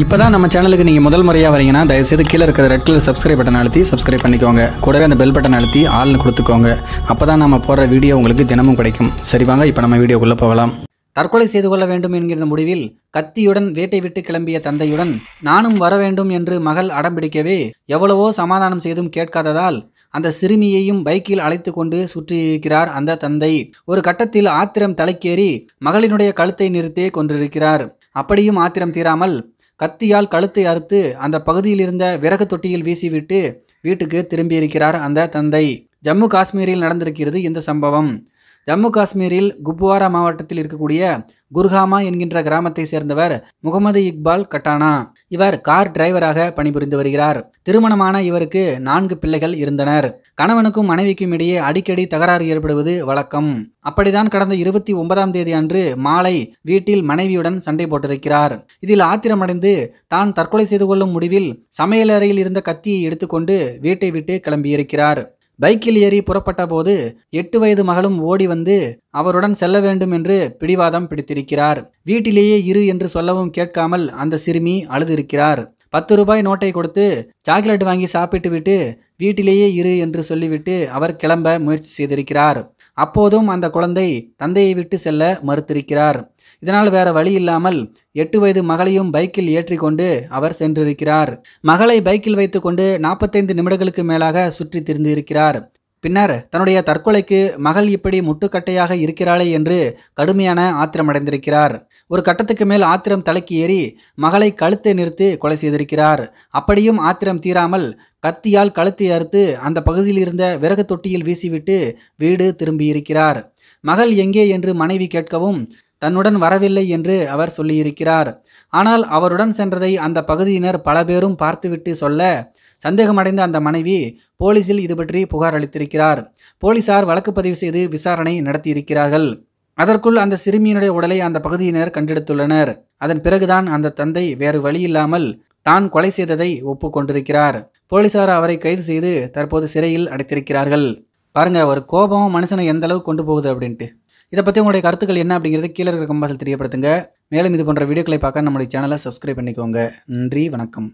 இப்போ தான் நம்ம சேனலுக்கு நீங்கள் முதல் முறையாக வரீங்கன்னா தயவுசெய்து கீழே இருக்கிற ரெட் கலர் சப்ஸ்கிரைப் பட்டன் அழுத்தி சப்ஸ்கிரைப் பண்ணிக்கோங்க கூடவே அந்த பெல் பட்டன் அழுத்தி ஆள்னு கொடுத்துக்கோங்க அப்போ தான் நம்ம போடுற வீடியோ உங்களுக்கு தினமும் கிடைக்கும் சரி வாங்க இப்போ நம்ம வீடியோக்குள்ளே போகலாம் தற்கொலை செய்து கொள்ள வேண்டும் என்கிற முடிவில் கத்தியுடன் வேட்டை விட்டு கிளம்பிய தந்தையுடன் நானும் வர வேண்டும் என்று மகள் அடம்பிடிக்கவே எவ்வளவோ சமாதானம் செய்தும் கேட்காததால் அந்த சிறுமியையும் பைக்கில் அழைத்து கொண்டு சுற்றியிருக்கிறார் அந்த தந்தை ஒரு கட்டத்தில் ஆத்திரம் தலைக்கேறி மகளினுடைய கழுத்தை நிறுத்தே கொண்டிருக்கிறார் அப்படியும் ஆத்திரம் தீராமல் கத்தியால் கழுத்தை அறுத்து அந்த பகுதியில் இருந்த விறகு தொட்டியில் வீசிவிட்டு வீட்டுக்கு திரும்பியிருக்கிறார் அந்த தந்தை ஜம்மு காஷ்மீரில் நடந்திருக்கிறது இந்த சம்பவம் ஜம்மு காஷ்மீரில் குப்வாரா மாவட்டத்தில் இருக்கக்கூடிய குர்ஹாமா என்கின்ற கிராமத்தை சேர்ந்தவர் முகமது இக்பால் கட்டானா இவர் கார் டிரைவராக பணிபுரிந்து வருகிறார் திருமணமான இவருக்கு நான்கு பிள்ளைகள் இருந்தனர் கணவனுக்கும் மனைவிக்கும் இடையே அடிக்கடி தகராறு ஏற்படுவது வழக்கம் அப்படிதான் கடந்த இருபத்தி ஒன்பதாம் தேதி அன்று மாலை வீட்டில் மனைவியுடன் சண்டை போட்டிருக்கிறார் இதில் ஆத்திரமடைந்து தான் தற்கொலை செய்து கொள்ளும் முடிவில் சமையலறையில் இருந்த கத்தியை எடுத்துக்கொண்டு வீட்டை விட்டு கிளம்பியிருக்கிறார் பைக்கில் ஏறி புறப்பட்ட போது எட்டு வயது மகளும் ஓடி வந்து அவருடன் செல்ல வேண்டும் என்று பிடிவாதம் பிடித்திருக்கிறார் வீட்டிலேயே இரு என்று சொல்லவும் கேட்காமல் அந்த சிறுமி அழுதிருக்கிறார் பத்து ரூபாய் நோட்டை கொடுத்து சாக்லேட் வாங்கி சாப்பிட்டு விட்டு வீட்டிலேயே இரு என்று சொல்லிவிட்டு அவர் கிளம்ப முயற்சி செய்திருக்கிறார் அப்போதும் அந்த குழந்தை தந்தையை விட்டு செல்ல மறுத்திருக்கிறார் இதனால் வேற வழி இல்லாமல் எட்டு வயது மகளையும் பைக்கில் ஏற்றிக்கொண்டு அவர் சென்றிருக்கிறார் மகளை பைக்கில் வைத்துக்கொண்டு நாற்பத்தைந்து நிமிடங்களுக்கு மேலாக சுற்றி திரிந்திருக்கிறார் பின்னர் தன்னுடைய தற்கொலைக்கு மகள் இப்படி முட்டுக்கட்டையாக இருக்கிறாளே என்று கடுமையான ஆத்திரமடைந்திருக்கிறார் ஒரு கட்டத்துக்கு மேல் ஆத்திரம் தலைக்கு ஏறி மகளை கழுத்தை நிறுத்தி கொலை செய்திருக்கிறார் அப்படியும் ஆத்திரம் தீராமல் கத்தியால் கழுத்தை அறுத்து அந்த பகுதியில் இருந்த விறகு தொட்டியில் வீசிவிட்டு வீடு திரும்பியிருக்கிறார் மகள் எங்கே என்று மனைவி கேட்கவும் தன்னுடன் வரவில்லை என்று அவர் சொல்லியிருக்கிறார் ஆனால் அவருடன் சென்றதை அந்த பகுதியினர் பல பேரும் பார்த்துவிட்டு சொல்ல சந்தேகமடைந்த அந்த மனைவி போலீசில் இது பற்றி புகார் அளித்திருக்கிறார் போலீசார் வழக்கு பதிவு செய்து விசாரணை நடத்தியிருக்கிறார்கள் அதற்குள் அந்த சிறுமியினுடைய உடலை அந்த பகுதியினர் கண்டெடுத்துள்ளனர் அதன் பிறகுதான் அந்த தந்தை வேறு வழியில்லாமல் தான் கொலை செய்ததை ஒப்புக்கொண்டிருக்கிறார் போலீசார் அவரை கைது செய்து தற்போது சிறையில் அடைத்திருக்கிறார்கள் பாருங்க ஒரு கோபம் மனுஷனை எந்த அளவுக்கு கொண்டு போகுது அப்படின்ட்டு இதை பற்றி உங்களுடைய கருத்துக்கள் என்ன அப்படிங்கிறது கீழே இருக்கிற கம்பாசில் தெரியப்படுத்துங்க மேலும் இது போன்ற வீடியோக்களை பார்க்க நம்முடைய சேனலை சப்ஸ்கிரைப் பண்ணிக்கோங்க நன்றி வணக்கம்